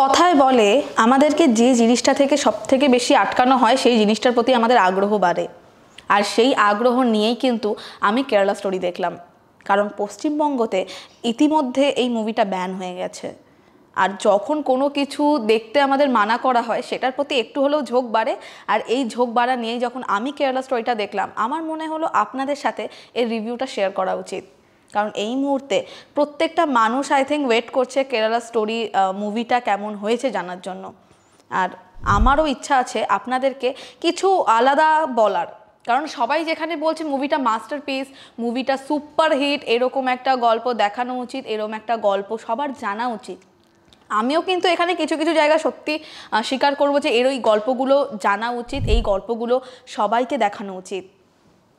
কথায় বলে আমাদেরকে যে জিনিসটা থেকে সব থেকে বেশি আটকানো হয় সেই জিনিসটার প্রতি আমাদের আগ্রহ বাড়ে আর সেই আগ্রহ নিয়েই কিন্তু আমি কেরালা স্টোরি দেখলাম কারণ পশ্চিমবঙ্গতে ইতিমধ্যে এই মুভিটা ব্যান হয়ে গেছে আর যখন কোনো কিছু দেখতে আমাদের মানা করা হয় সেটার প্রতি একটু হলেও ঝোঁক বাড়ে আর এই ঝোঁক বাড়া নিয়েই যখন আমি কেরালা স্টোরিটা দেখলাম আমার মনে হলো আপনাদের সাথে এর রিভিউটা শেয়ার করা উচিত কারণ এই মুহূর্তে প্রত্যেকটা মানুষ আই থিঙ্ক ওয়েট করছে কেরালা স্টোরি মুভিটা কেমন হয়েছে জানার জন্য আর আমারও ইচ্ছা আছে আপনাদেরকে কিছু আলাদা বলার কারণ সবাই যেখানে বলছে মুভিটা মাস্টারপিস মুভিটা সুপার হিট এরকম একটা গল্প দেখানো উচিত এরকম একটা গল্প সবার জানা উচিত আমিও কিন্তু এখানে কিছু কিছু জায়গা সত্যি স্বীকার করব যে এর ওই গল্পগুলো জানা উচিত এই গল্পগুলো সবাইকে দেখানো উচিত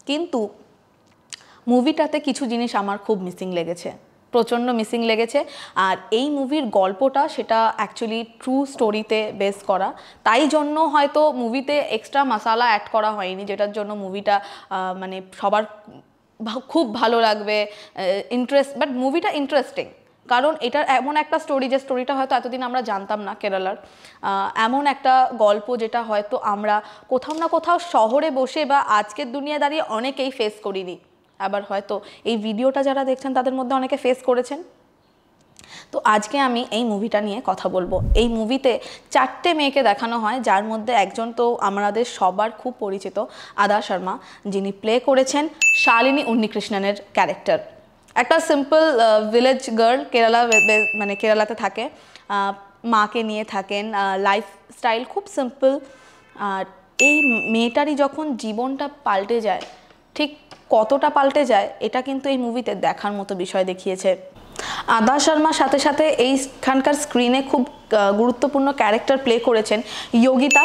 কিন্তু মুভিটাতে কিছু জিনিস আমার খুব মিসিং লেগেছে প্রচণ্ড মিসিং লেগেছে আর এই মুভির গল্পটা সেটা অ্যাকচুয়ালি ট্রু স্টোরিতে বেস করা তাই জন্য হয়তো মুভিতে এক্সট্রা মশালা অ্যাড করা হয়নি যেটার জন্য মুভিটা মানে সবার খুব ভালো লাগবে ইন্টারেস্ট বাট মুভিটা ইন্টারেস্টিং কারণ এটার এমন একটা স্টোরি যে স্টোরিটা হয়তো এতদিন আমরা জানতাম না কেরালার এমন একটা গল্প যেটা হয়তো আমরা কোথাও না কোথাও শহরে বসে বা আজকের দুনিয়া দাঁড়িয়ে অনেকেই ফেস করিনি আবার হয়তো এই ভিডিওটা যারা দেখছেন তাদের মধ্যে অনেকে ফেস করেছেন তো আজকে আমি এই মুভিটা নিয়ে কথা বলবো এই মুভিতে চারটে মেয়েকে দেখানো হয় যার মধ্যে একজন তো আমাদের সবার খুব পরিচিত আদা শর্মা যিনি প্লে করেছেন শালিনী উন্নিকৃষ্ণনের ক্যারেক্টার একটা সিম্পল ভিলেজ গার্ল কেরালা মানে কেরালাতে থাকে মাকে নিয়ে থাকেন লাইফস্টাইল খুব সিম্পল আর এই মেয়েটারই যখন জীবনটা পাল্টে যায় ঠিক কতটা পাল্টে যায় এটা কিন্তু এই মুভিতে দেখার মতো বিষয় দেখিয়েছে আদা শর্মার সাথে সাথে এইখানকার স্ক্রিনে খুব গুরুত্বপূর্ণ ক্যারেক্টার প্লে করেছেন যোগিতা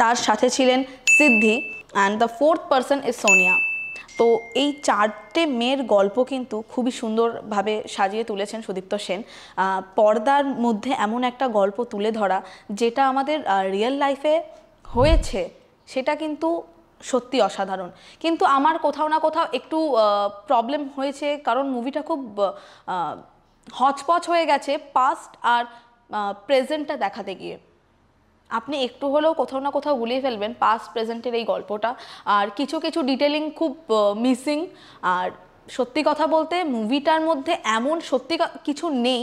তার সাথে ছিলেন Siddhi and the fourth person is Sonia তো এই চারটে মেয়ের গল্প কিন্তু খুবই সুন্দরভাবে সাজিয়ে তুলেছেন সুদীপ্ত সেন পর্দার মধ্যে এমন একটা গল্প তুলে ধরা যেটা আমাদের রিয়েল লাইফে হয়েছে সেটা কিন্তু সত্যি অসাধারণ কিন্তু আমার কোথাও না কোথাও একটু প্রবলেম হয়েছে কারণ মুভিটা খুব হচপচ হয়ে গেছে পাস্ট আর প্রেজেন্টটা দেখাতে গিয়ে আপনি একটু হলেও কোথাও না কোথাও গুলিয়ে ফেলবেন পাস্ট প্রেজেন্টের এই গল্পটা আর কিছু কিছু ডিটেলিং খুব মিসিং আর সত্যি কথা বলতে মুভিটার মধ্যে এমন সত্যি কিছু নেই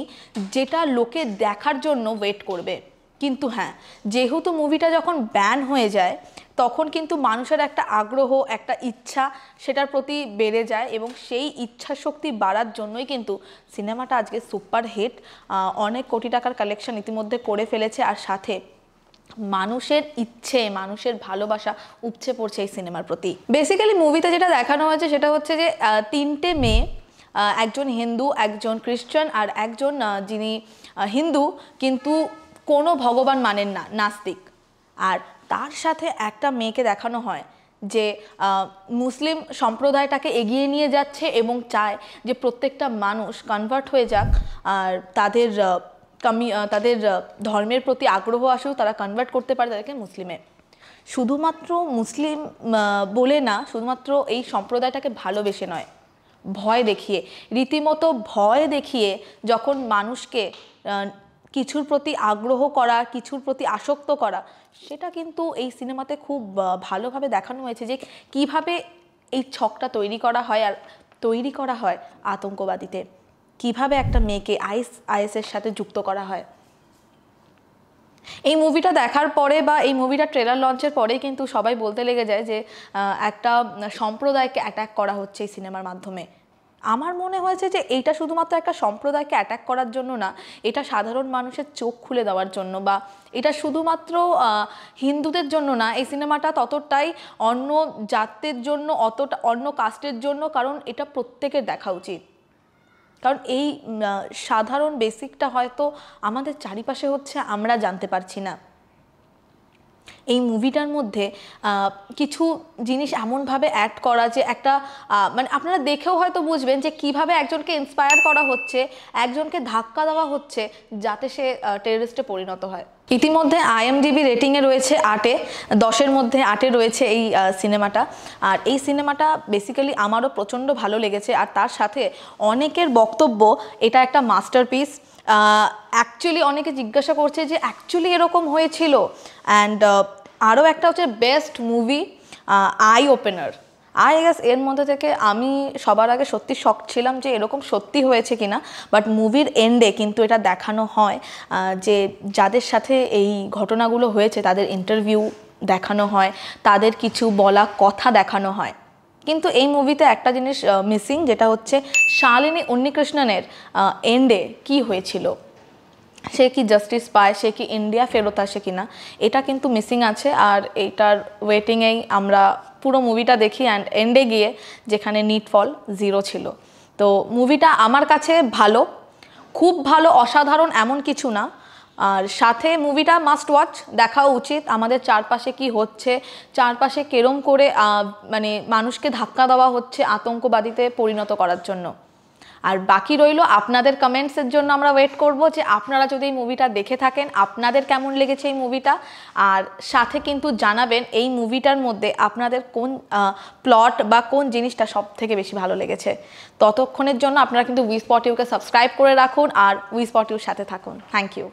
যেটা লোকে দেখার জন্য ওয়েট করবে কিন্তু হ্যাঁ যেহেতু মুভিটা যখন ব্যান হয়ে যায় তখন কিন্তু মানুষের একটা আগ্রহ একটা ইচ্ছা সেটার প্রতি বেড়ে যায় এবং সেই ইচ্ছা শক্তি বাড়ার জন্যই কিন্তু সিনেমাটা আজকে সুপার হিট অনেক কোটি টাকার কালেকশন ইতিমধ্যে করে ফেলেছে আর সাথে মানুষের ইচ্ছে মানুষের ভালোবাসা উপচে পড়ছে এই সিনেমার প্রতি বেসিক্যালি মুভিতে যেটা দেখানো হয়েছে সেটা হচ্ছে যে তিনটে মেয়ে একজন হিন্দু একজন খ্রিস্টান আর একজন যিনি হিন্দু কিন্তু কোনো ভগবান মানেন না নাস্তিক আর তার সাথে একটা মেয়েকে দেখানো হয় যে মুসলিম সম্প্রদায়টাকে এগিয়ে নিয়ে যাচ্ছে এবং চায় যে প্রত্যেকটা মানুষ কনভার্ট হয়ে যাক আর তাদের কমি তাদের ধর্মের প্রতি আগ্রহ আসেও তারা কনভার্ট করতে পারে তাদেরকে মুসলিমে শুধুমাত্র মুসলিম বলে না শুধুমাত্র এই সম্প্রদায়টাকে ভালোবেসে নয় ভয় দেখিয়ে রীতিমতো ভয় দেখিয়ে যখন মানুষকে কিছুর প্রতি আগ্রহ করা কিছুর প্রতি আসক্ত করা সেটা কিন্তু এই সিনেমাতে খুব ভালোভাবে দেখানো হয়েছে যে কিভাবে এই ছকটা তৈরি করা হয় আর তৈরি করা হয় আতঙ্কবাদীতে কিভাবে একটা মেয়েকে আইস আইএসের সাথে যুক্ত করা হয় এই মুভিটা দেখার পরে বা এই মুভিটা ট্রেলার লঞ্চের পরে কিন্তু সবাই বলতে লেগে যায় যে একটা সম্প্রদায়কে অ্যাট্যাক করা হচ্ছে এই সিনেমার মাধ্যমে আমার মনে হয়েছে যে এইটা শুধুমাত্র একটা সম্প্রদায়কে অ্যাটাক করার জন্য না এটা সাধারণ মানুষের চোখ খুলে দেওয়ার জন্য বা এটা শুধুমাত্র হিন্দুদের জন্য না এই সিনেমাটা ততটাই অন্য জাতের জন্য অতটা অন্য কাস্টের জন্য কারণ এটা প্রত্যেকের দেখা উচিত কারণ এই সাধারণ বেসিকটা হয়তো আমাদের চারিপাশে হচ্ছে আমরা জানতে পারছি না এই মুভিটার মধ্যে কিছু জিনিস এমনভাবে অ্যাড করা যে একটা মানে আপনারা দেখেও হয়তো বুঝবেন যে কিভাবে একজনকে ইন্সপায়ার করা হচ্ছে একজনকে ধাক্কা দেওয়া হচ্ছে যাতে সে টেরিস্টে পরিণত হয় ইতিমধ্যে আইএমডিবি রেটিংয়ে রয়েছে আটে দশের মধ্যে আটে রয়েছে এই সিনেমাটা আর এই সিনেমাটা বেসিক্যালি আমারও প্রচণ্ড ভালো লেগেছে আর তার সাথে অনেকের বক্তব্য এটা একটা মাস্টারপিস অ্যাকচুয়ালি অনেকে জিজ্ঞাসা করছে যে অ্যাকচুয়ালি এরকম হয়েছিল অ্যান্ড আরও একটা হচ্ছে best movie eye opener I guess এর মধ্যে থেকে আমি সবার আগে সত্যি শখ ছিলাম যে এরকম সত্যি হয়েছে কিনা বাট মুভির এন্ডে কিন্তু এটা দেখানো হয় যে যাদের সাথে এই ঘটনাগুলো হয়েছে তাদের ইন্টারভিউ দেখানো হয় তাদের কিছু বলা কথা দেখানো হয় কিন্তু এই মুভিতে একটা জিনিস মিসিং যেটা হচ্ছে শালিনী উন্নিকৃষ্ণনের এন্ডে কি হয়েছিল সে কি জাস্টিস পায় সে কি ইন্ডিয়া ফেরত আসে কিনা এটা কিন্তু মিসিং আছে আর এইটার ওয়েটিংয়েই আমরা পুরো মুভিটা দেখি অ্যান্ড এন্ডে গিয়ে যেখানে নিটফল জিরো ছিল তো মুভিটা আমার কাছে ভালো খুব ভালো অসাধারণ এমন কিছু না আর সাথে মুভিটা মাস্ট ওয়াচ দেখা উচিত আমাদের চারপাশে কি হচ্ছে চারপাশে কেরম করে মানে মানুষকে ধাক্কা দেওয়া হচ্ছে আতঙ্কবাদীতে পরিণত করার জন্য আর বাকি রইল আপনাদের কমেন্টসের জন্য আমরা ওয়েট করব যে আপনারা যদি এই মুভিটা দেখে থাকেন আপনাদের কেমন লেগেছে এই মুভিটা আর সাথে কিন্তু জানাবেন এই মুভিটার মধ্যে আপনাদের কোন প্লট বা কোন জিনিসটা সব থেকে বেশি ভালো লেগেছে ততক্ষণের জন্য আপনারা কিন্তু উইস্পট ইউকে সাবস্ক্রাইব করে রাখুন আর উইস্পট ইউর সাথে থাকুন থ্যাংক ইউ